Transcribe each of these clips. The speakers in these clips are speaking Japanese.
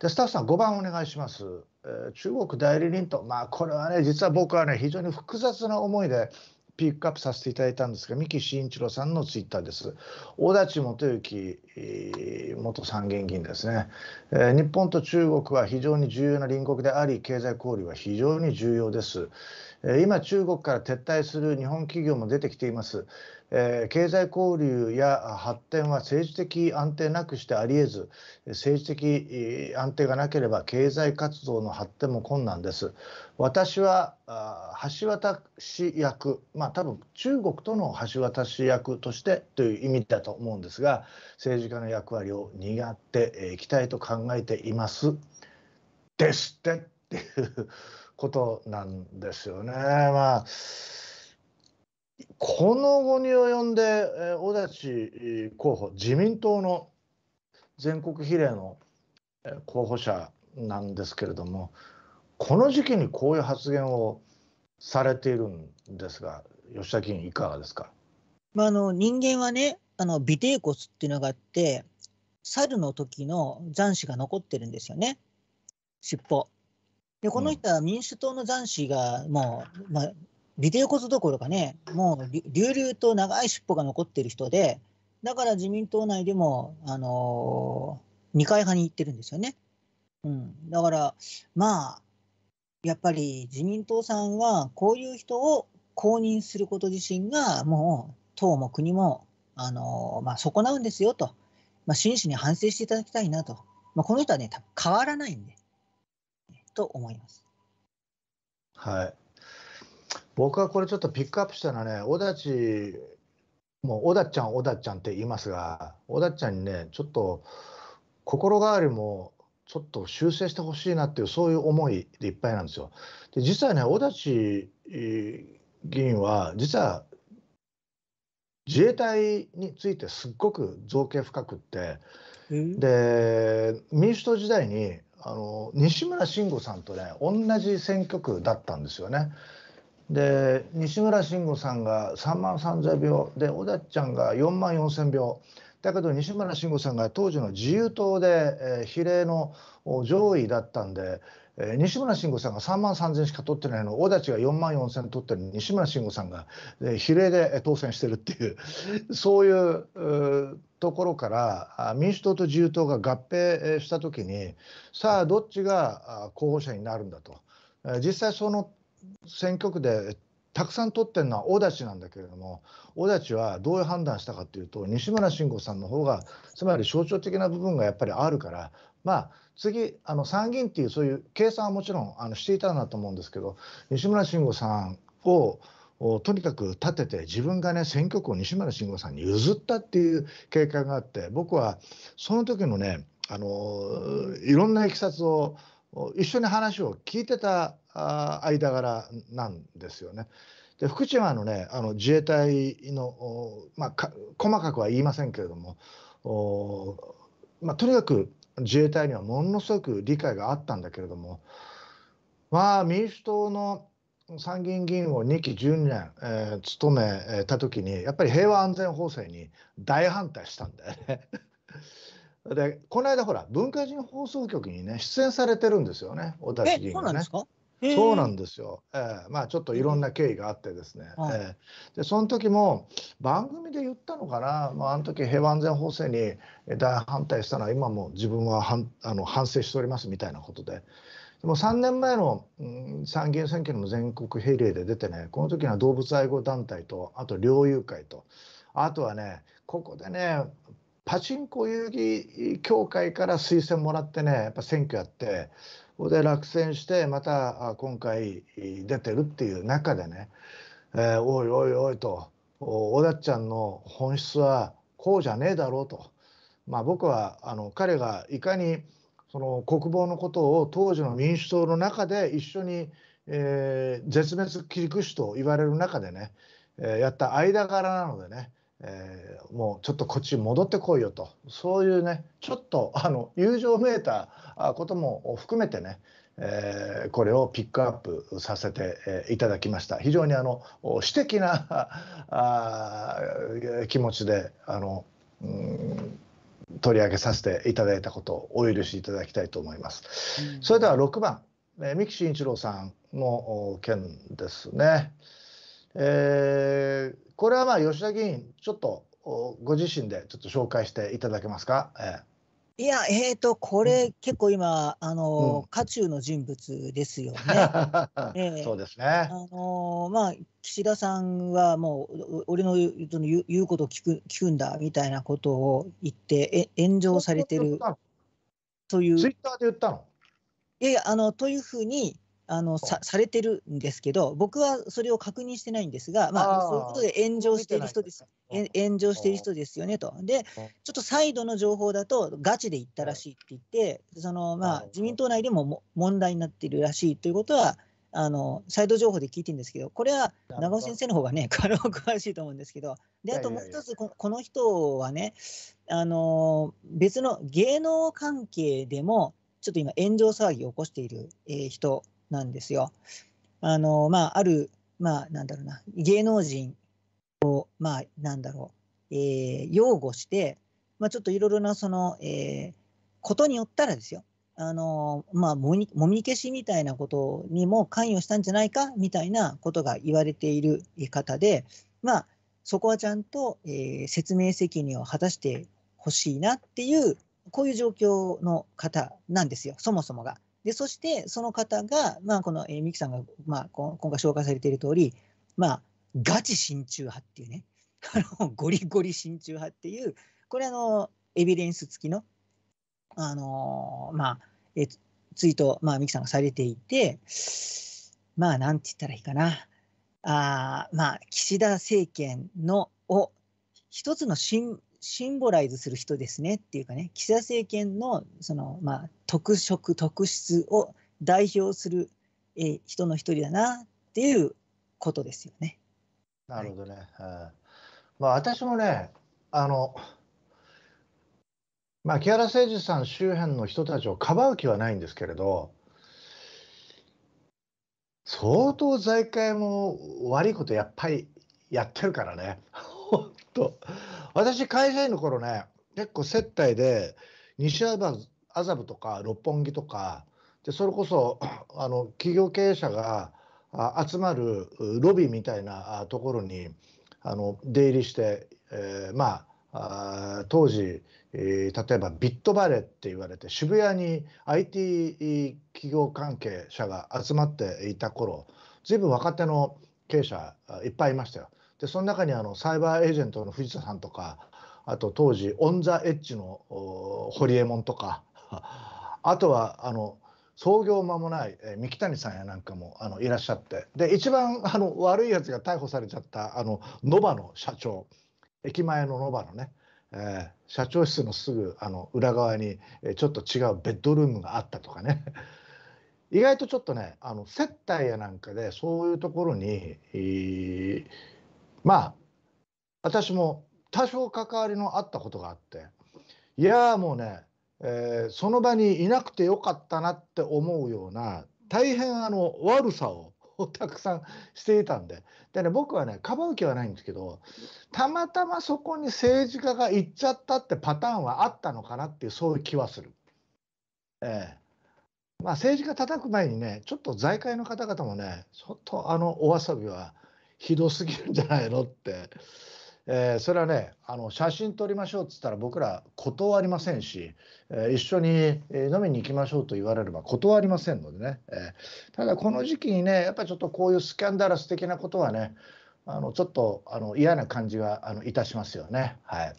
でスタッフさん5番お願いします、えー、中国代理人とまあこれはね実は僕はね非常に複雑な思いでピックアップさせていただいたんですが三木慎一郎さんのツイッターです大立元幸元参議院議員ですね、えー、日本と中国は非常に重要な隣国であり経済交流は非常に重要です、えー、今中国から撤退する日本企業も出てきていますえ経済交流や発展は政治的安定なくしてありえず政治的安定がなければ経済活動の発展も困難です私は橋渡し役まあ多分中国との橋渡し役としてという意味だと思うんですが政治家の役割を担っていきたいと考えていますですってっていうことなんですよねまあこの後に及んで、え田地候補、自民党の全国比例の、候補者なんですけれども、この時期にこういう発言をされているんですが、吉田議員、いかがですか、まあ、あの人間はね、あの尾てい骨っていうのがあって、猿の時の残滓が残ってるんですよね、尻尾。で、この人は民主党の残滓がもう、まあ、ビデオ骨どころかね、もう隆々と長い尻尾が残ってる人で、だから自民党内でも、あのー、二階派に行ってるんですよね。うん、だから、まあ、やっぱり自民党さんは、こういう人を公認すること自身が、もう党も国も、あのー、まあ、損なうんですよと、まあ、真摯に反省していただきたいなと、まあ、この人はね、多分変わらないんで、と思います。はい僕はこれちょっとピックアップしたのはね、小田ち、もう小田ちゃん、小田ちゃんって言いますが、小田ちゃんにね、ちょっと心変わりもちょっと修正してほしいなっていう、そういう思いでいっぱいなんですよ。で実はね、小田ち議員は、実は自衛隊についてすっごく造形深くって、で民主党時代にあの西村慎吾さんとね同じ選挙区だったんですよね。で西村慎吾さんが3万3,000票で小田ちゃんが4万4,000票だけど西村慎吾さんが当時の自由党で、えー、比例の上位だったんで、えー、西村慎吾さんが3万3,000しか取ってないの小田ちが4万4,000取ってる西村慎吾さんが、えー、比例で当選してるっていう そういうところから民主党と自由党が合併した時にさあどっちが候補者になるんだと。実際その選挙区でたくさん取ってるのは小立なんだけれども小立はどういう判断したかというと西村慎吾さんの方がつまり象徴的な部分がやっぱりあるからまあ次あの参議院っていうそういう計算はもちろんあのしていたんだと思うんですけど西村慎吾さんをとにかく立てて自分がね選挙区を西村慎吾さんに譲ったっていう経過があって僕はその時のねあのいろんないきさつを一緒に話を聞いてた間柄なんですよね。で福島のねあの自衛隊の、まあ、か細かくは言いませんけれどもお、まあ、とにかく自衛隊にはものすごく理解があったんだけれどもまあ民主党の参議院議員を2期10年、えー、務めた時にやっぱり平和安全法制に大反対したんだよね。でこの間ほら文化人放送局にね出演されてるんですよねおたちがね。そうなんですよ、えー、まあちょっといろんな経緯があってですね、はい、えー、でその時も番組で言ったのかな、まあ、あの時平和安全法制に大反対したのは今も自分はあの反省しておりますみたいなことで。でも3年前の、うん、参議院選挙の全国比例で出てねこの時は動物愛護団体とあと猟友会とあとはねここでねパチンコ遊戯協会から推薦もらってねやっぱ選挙やってそれで落選してまた今回出てるっていう中でね、えー、おいおいおいと小田ちゃんの本質はこうじゃねえだろうと、まあ、僕はあの彼がいかにその国防のことを当時の民主党の中で一緒に、え絶滅切り口と言われる中でね、えやった間柄なのでねえー、もうちょっとこっち戻ってこいよとそういうねちょっと あの友情めいたことも含めてね、えー、これをピックアップさせて、えいただきました非常にあの私的な あ気持ちであの、うん、取り上げさせていただいたことをお許しいただきたいと思います。うん、それでは6番、え三木慎一郎さんの件ですね。えー、これはまあ吉田議員ちょっとご自身でちょっと紹介していただけますか。えーいや、えーと、これ、結構今、あの、渦中の人物ですよね。えー、そうですね。あのまあ、岸田さんはもう、俺のその言う言うことを聞く聞くんだみたいなことを言って、え炎上されてるという。ツイッターで言ったのいやいや、あのというふうに、あのさされてるんですけど僕はそれを確認してないんですが、まあ、そういうことで炎上している人です炎上している人ですよねとでちょっとサイドの情報だとガチで言ったらしいって言ってその、まあ、自民党内でも問題になっているらしいということはあのサイド情報で聞いてるんですけどこれは長尾先生の方がね 詳しいと思うんですけどであともう一つこの人はねあの別の芸能関係でもちょっと今炎上騒ぎを起こしている人なんですよ。あの、まあ、ある、まあ、なんだろうな、芸能人を、まあ、なんだろう、えー、擁護して、まあ、ちょっといろいろな、その、えー、ことによったらですよ、あの、まあ、もみ消しみたいなことにも関与したんじゃないか、みたいなことが言われている方で、まあ、そこはちゃんと、えー、説明責任を果たしてほしいなっていう、こういう状況の方なんですよ、そもそもが。でそしてその方が、まあ、この、えー、さんが、まあ、今回紹介されている通り、まあ、ガチ親中派っていうね あのゴリゴリ親中派っていうこれあのエビデンス付きの、あのまあ、えツイート、まあ、ミさんがされていてまあなんて言ったらいいかなあまあ岸田政権のを一つの新シンボライズする人ですねっていうかね、岸田政権のその、まあ、特色、特質を代表する、え人の一人だなっていうことですよね。なるほどね。はい、まあ、私もね、あの、まあ、木原誠二さん周辺の人たちをかばう気はないんですけれど、相当財界も悪いことやっぱりやってるからね。本当。私、会社員の頃ね、結構接待で、西麻布とか六本木とか、でそれこそあの企業経営者が集まるロビーみたいなところにあの出入りして、えー、まあ当時、えー、例えばビットバレーって言われて渋谷に IT 企業関係者が集まっていた頃随分若手の経営者いっぱいいましたよ。でその中にあのサイバーエージェントの藤田さんとかあと当時オン・ザ・エッジの堀エモ門とか あとはあの創業間もない、えー、三木谷さんやなんかもあのいらっしゃってで一番あの悪いやつが逮捕されちゃったあのノバの社長駅前のノバのね、えー、社長室のすぐあの裏側に、えー、ちょっと違うベッドルームがあったとかね意外とちょっとねあの接待やなんかでそういうところに、えー、まあ私も多少関わりのあったことがあっていやもうね、えー、その場にいなくてよかったなって思うような大変あの悪さをたくさんしていたんでで、ね、僕はねかばう気はないんですけどたまたまそこに政治家が行っちゃったってパターンはあったのかなっていうそういう気はする。えーまあ、政治家叩く前にね、ちょっと財界の方々もね、ちょっとあのお遊びはひどすぎるんじゃないのって、えー、それはねあの写真撮りましょうっつったら僕ら断りませんし、えー、一緒に飲みに行きましょうと言われれば断りませんのでね、えー、ただこの時期にねやっぱちょっとこういうスキャンダラス的なことはねあのちょっとあの嫌な感じがあのいたしますよねはい。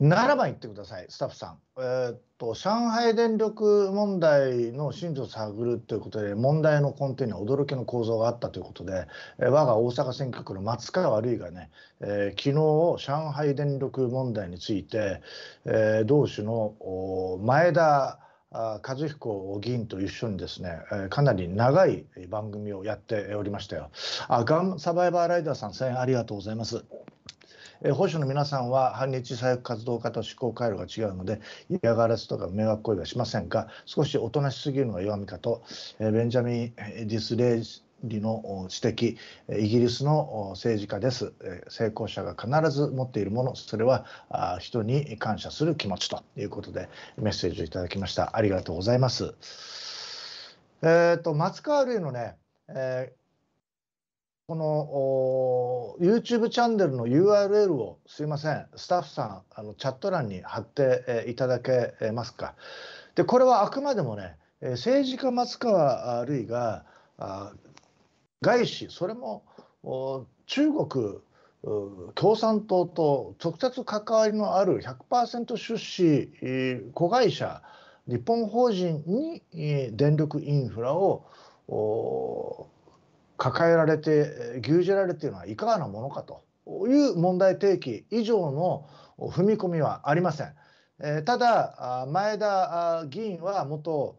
7番いってください、スタッフさん。えー、と、上海電力問題の真実を探るということで、問題の根底には驚きの構造があったということで、えー、我が大阪選挙区の松川悪いがね、えー、昨日、上海電力問題について、えー、同種の前田和彦議員と一緒にですね、かなり長い番組をやっておりましたよ。あ、ガンサバイバーライダーさん、声援ありがとうございます。え保守の皆さんは反日左翼活動家と思考回路が違うので嫌がらせとか迷惑行為はしませんが少しおとなしすぎるのが弱みかと、えベンジャミン・ディスレイリの指摘イギリスの政治家です成功者が必ず持っているものそれは人に感謝する気持ちということでメッセージをいただきましたありがとうございますえっ、ー、と松川類のね、えーこの YouTube チャンネルの URL をすいませんスタッフさんあのチャット欄に貼っていただけますか。でこれはあくまでもね政治家松川るいが外資それも中国共産党と直接関わりのある100%出資子会社日本法人に電力インフラを抱えられて牛耳られているのはいかがなものかという問題提起以上の踏み込みはありません。ただ前田議員は元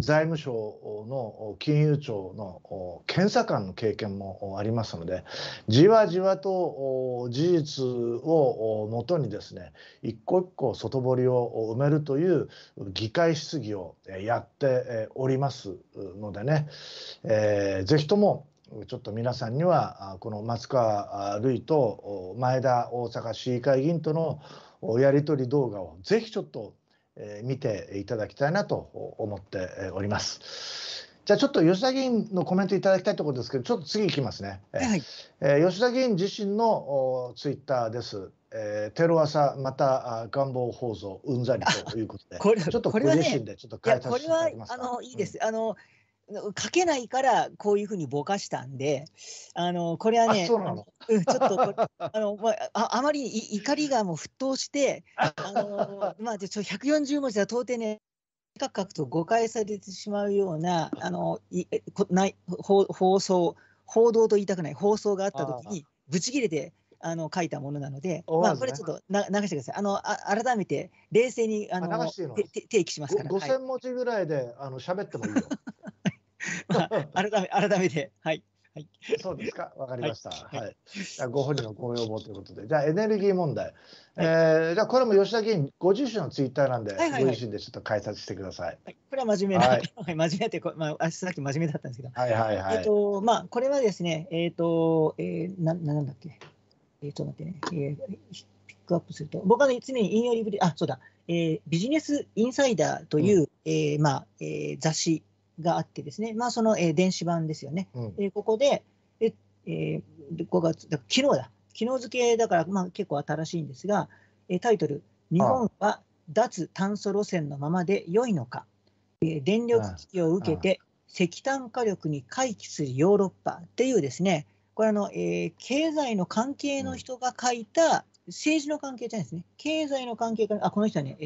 財務省の金融庁の検査官の経験もありますのでじわじわと事実をもとにですね一個一個外堀を埋めるという議会質疑をやっておりますのでね、えー、ぜひともちょっと皆さんにはこの松川るいと前田大阪市議会議員とのやり取り動画をぜひちょっとえー、見ていただきたいなと思っております。じゃあちょっと吉田議員のコメントいただきたいところですけど、ちょっと次いきますね。はい、え吉田議員自身のツイッターです。えー、テロ朝また願望放送うんざりということで、これちょっとご自身でちょっと変えさせていただきますか。これはあのいいです。うん、あの書けないからこういうふうにぼかしたんで、あのこれはね、うちょっと あの、まあ、あまり怒りがもう沸騰して、あの まあ、ちょ140文字は到底ね、カくカくと誤解されてしまうようなあのいこない放送、報道と言いたくない放送があったときに、ぶち切れて。あの書いたものなので、まあ、これちょっとな流してください。あのあ改めて冷静にあのあて定期しますから。5000文字ぐらいで、あの喋ってもいいよ。まあ、改め改めて、はい。はい、そうですか、わかりました。はい、はいはいご本人のご要望ということで、じゃあエネルギー問題、はい、えー、じゃあこれも吉田議員、ご自身のツイッターなんで、はいはいはい、ご自身でちょっと解説してください。はい、これは真面目な、はい、真面目ってこ、まあ、さっき真面目だったんですけど、はいはいはいえーとまあ、これはですね、えっ、ー、と、えー、ななんだっけ、えー、ちょっと待ってね、えー、ピックアップすると、僕は、ね、常に引用リブリ、あそうだ、えー、ビジネスインサイダーという、うん、えー、まあえー、雑誌があってですね、まあ、その、えー、電子版ですよね。うん、えー、ここで、ええー、5月、だ昨日だ、昨日付だから、まあ、結構新しいんですが、えー、タイトル、日本は脱炭素路線のままで良いのか、えー、電力危機を受けて石炭火力に回帰するヨーロッパっていうですね、これあの、えー、経済の関係の人が書いた、政治の関係じゃないですね、経済の関係から、あこの人はね、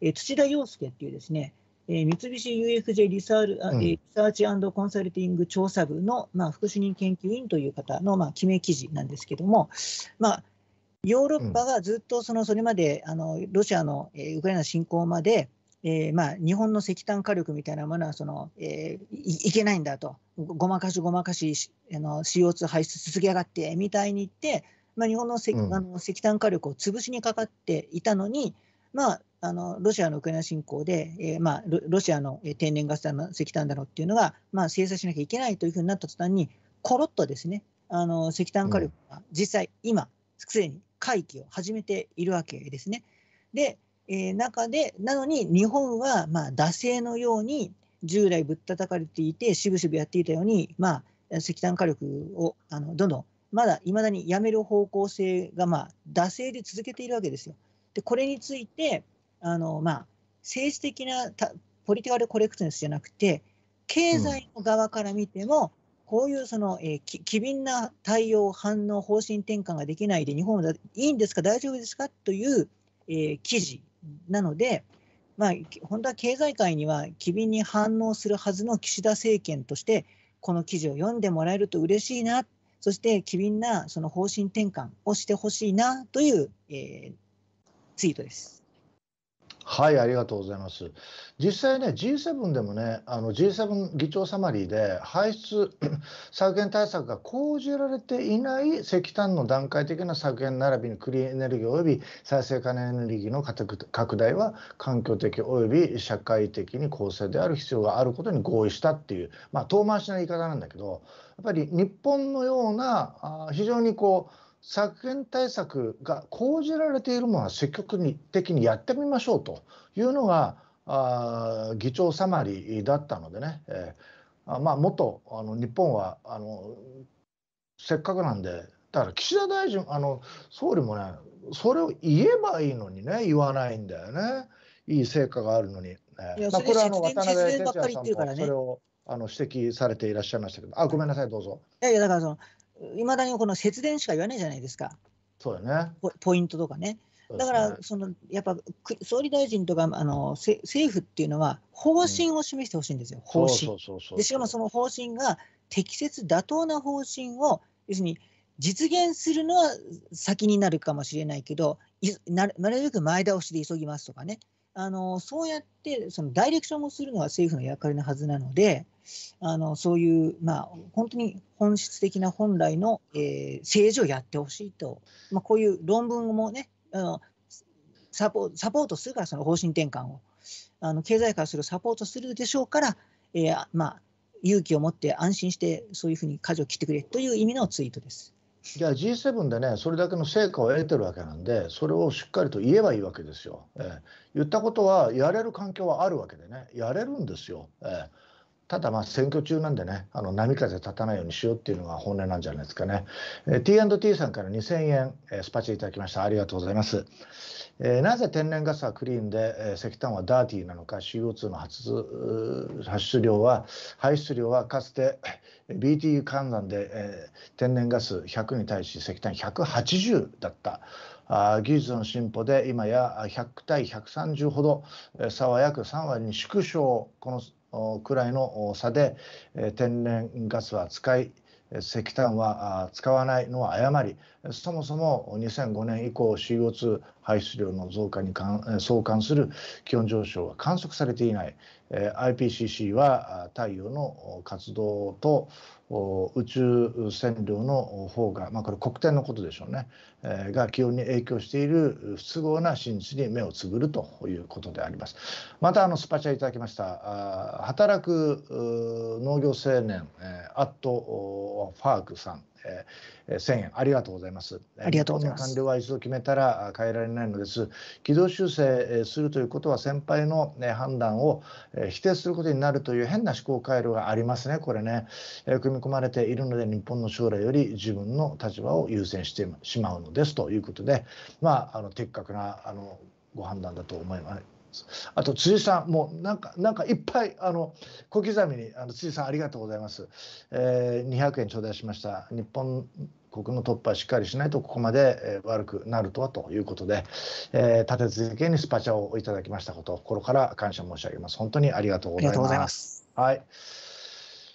えー、土田洋介っていうですね、えー、三菱 UFJ リサー,、うん、リサーチコンサルティング調査部の、まあ、副主任研究員という方の、まあ、記名記事なんですけども、まあ、ヨーロッパがずっとそのそれまであのロシアの、えー、ウクライナ侵攻まで、えーまあ、日本の石炭火力みたいなものはその、えー、いけないんだとごまかしごまかしあの CO2 排出続けやがってみたいに言って、まあ、日本の石,、あの石炭火力を潰しにかかっていたのに、まあ、あのロシアのウクライナ侵攻で、えーまあ、ロシアの天然ガスだの石炭だうっていうのが、まあ、制裁しなきゃいけないというふうになった途端に、ころっとですねあの石炭火力が実際、今、すでに回帰を始めているわけですね。で、えー、中で、なのに日本は、まあ、惰性のように従来ぶったたかれていて、しぶしぶやっていたように、まあ、石炭火力をあのどんどん、まだいまだにやめる方向性が、まあ、惰性で続けているわけですよ。でこれについてあの、まあ、政治的なポリティカルコレクトネスじゃなくて、経済の側から見ても、こういうその、えー、機敏な対応、反応、方針転換ができないで、日本はいいんですか、大丈夫ですかという、えー、記事なので、まあ、本当は経済界には機敏に反応するはずの岸田政権として、この記事を読んでもらえると嬉しいな、そして機敏なその方針転換をしてほしいなという、えー、ツイートです。はい、ありがとうございます。実際ね、G7 でもね、あの G7 議長サマリーで、排出 削減対策が講じられていない石炭の段階的な削減並びにクリーンエネルギー及び再生可能エネルギーの拡大は環境的及び社会的に公正である必要があることに合意したっていう、まあ、遠回しな言い方なんだけど、やっぱり日本のような、あ非常にこう、削減対策が講じられているものは積極的にやってみましょうというのがあ議長サマリーだったのでね、えー、まあもっとあの日本はあのせっかくなんでだから岸田大臣あの総理もねそれを言えばいいのにね言わないんだよねいい成果があるのに、ね、まあ、これはあの渡辺哲也さんもそれをあの指摘されていらっしゃいましたけどあごめんなさいどうぞ。いやいやだからそのいまだにこの節電しか言わないじゃないですか。そうねポ。ポイントとかね。だから、そのやっぱ総理大臣とかあの政府っていうのは、方針を示してほしいんですよ、方針。でしかもその方針が適切、妥当な方針を、要するに実現するのは先になるかもしれないけど、なるべく前倒しで急ぎますとかね、あのそうやってそのダイレクションをするのは政府の役割のはずなので、あのそういう、まあ、本当に本質的な本来の、えー、政治をやってほしいと、まあ、こういう論文もねあのサポサポートするからその方針転換をあの経済化するサポートするでしょうから、えーまあ、勇気を持って安心してそういうふうに舵を切ってくれという意味のツイートです。じゃあ G7 でねそれだけの成果を得てるわけなんでそれをしっかりと言えばいいわけですよ。えー、言ったことはやれる環境はあるわけでねやれるんですよ。えーただまあ選挙中なんでね、あの波風立たないようにしようっていうのが本音なんじゃないですかね。えー、T&T さんから2000円、えー、スパチいただきました。ありがとうございます。えー、なぜ天然ガスはクリーンで、えー、石炭はダーティーなのか、CO2 の発発出量は、排出量はかつて BTU 換算で、えー、天然ガス100に対し石炭180だった。あ技術の進歩で今や100対130ほど、えー、差は約3割に縮小。このくらいの差で天然ガスは使い石炭は使わないのは誤りそもそも2005年以降 CO2 排出量の増加に相関する気温上昇は観測されていない IPCC は太陽の活動と宇宙線量の方が、まあ、これ黒点のことでしょうね、えが気温に影響している不都合な真実に目をつぶるということであります。またあのスパチャいただきました働く農業青年、えアットファークさんえー、1000円ありがとうございます。ありがとうございます。完了は一度決めたら変えられないのです。軌道修正するということは先輩の、ね、判断を否定することになるという変な思考回路がありますね、これね。え組み込まれているので日本の将来より自分の立場を優先してしまうのですということで、まあ、あの的確なあのご判断だと思います。あと辻さん、もうなんかなんかいっぱいあの小刻みにあの辻さんありがとうございます、えー、200円頂戴しました、日本国の突破しっかりしないとここまで、悪くなるとはということで、えー、立て続けにスパチャをいただきましたこと、心から感謝申し上げます。本当にありがとうございます。いますはい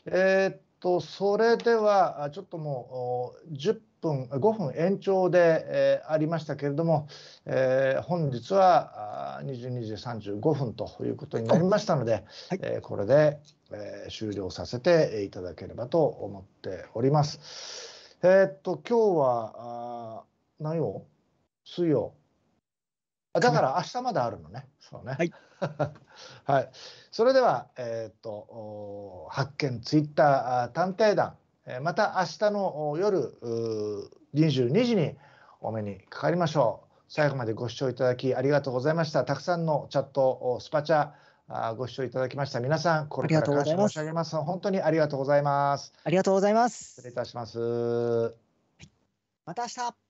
えー、っと、それでは、ちょっともう10分、5分延長で、えー、ありましたけれども、えー、本日は22時35分ということになりましたので、はい、えー、これで、え終了させていただければと思っております。えっと、今日は、何を水曜だから明日まだあるのね。そうね。はい。はい。それでは、えっ、ー、と、発見ツイッター探偵団、また明日の夜22時にお目にかかりましょう。最後までご視聴いただきありがとうございました。たくさんのチャット、スパチャ、ご視聴いただきました。皆さん、これから感謝申し上げます。本当にありがとうございます。ありがとうございます。失礼いたします。また明日。